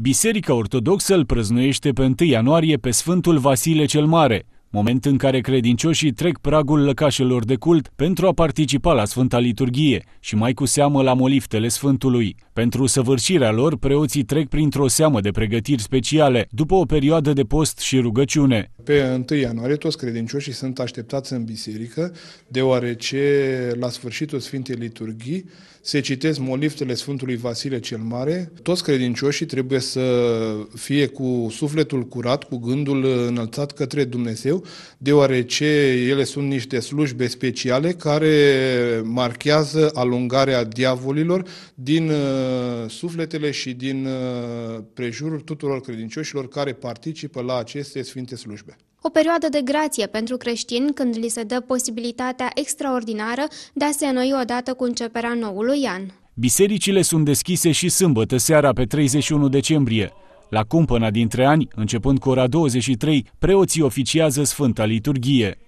Biserica Ortodoxă îl prăznuiește pe 1 ianuarie pe Sfântul Vasile cel Mare, moment în care credincioșii trec pragul lăcașelor de cult pentru a participa la Sfânta Liturghie și mai cu seamă la moliftele Sfântului. Pentru săvârșirea lor, preoții trec printr-o seamă de pregătiri speciale, după o perioadă de post și rugăciune. Pe 1 ianuarie toți credincioșii sunt așteptați în biserică, deoarece la sfârșitul Sfintei Liturghii se citesc moliftele Sfântului Vasile cel Mare. Toți credincioșii trebuie să fie cu sufletul curat, cu gândul înălțat către Dumnezeu, deoarece ele sunt niște slujbe speciale care marchează alungarea diavolilor din uh, sufletele și din uh, prejurul tuturor credincioșilor care participă la aceste sfinte slujbe. O perioadă de grație pentru creștini când li se dă posibilitatea extraordinară de a se înnoi odată cu începerea noului an. Bisericile sunt deschise și sâmbătă seara pe 31 decembrie. La cumpăna dintre ani, începând cu ora 23, preoții oficiază Sfânta Liturghie.